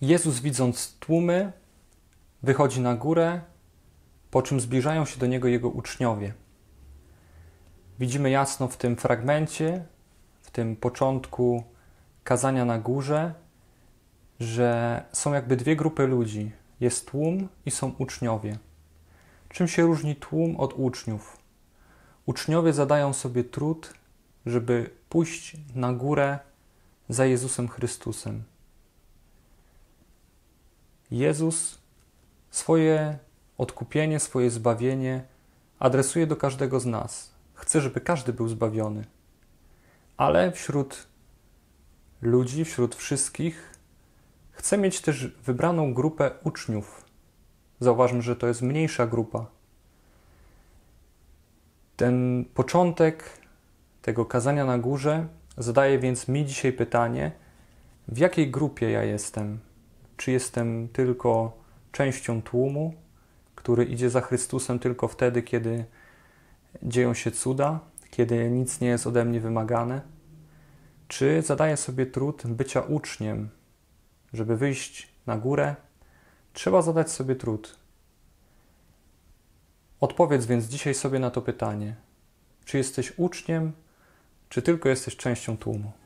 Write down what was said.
Jezus, widząc tłumy, wychodzi na górę, po czym zbliżają się do niego jego uczniowie. Widzimy jasno w tym fragmencie, w tym początku kazania na górze, że są jakby dwie grupy ludzi: jest tłum i są uczniowie. Czym się różni tłum od uczniów? Uczniowie zadają sobie trud, żeby pójść na górę za Jezusem Chrystusem. Jezus swoje odkupienie, swoje zbawienie adresuje do każdego z nas. Chce, żeby każdy był zbawiony. Ale wśród ludzi, wśród wszystkich, chce mieć też wybraną grupę uczniów. Zauważmy, że to jest mniejsza grupa. Ten początek tego kazania na górze zadaje więc mi dzisiaj pytanie: w jakiej grupie ja jestem? Czy jestem tylko częścią tłumu, który idzie za Chrystusem tylko wtedy, kiedy dzieją się cuda, kiedy nic nie jest ode mnie wymagane? Czy zadaję sobie trud bycia uczniem, żeby wyjść na górę? Trzeba zadać sobie trud. Odpowiedz więc dzisiaj sobie na to pytanie: czy jesteś uczniem, czy tylko jesteś częścią tłumu?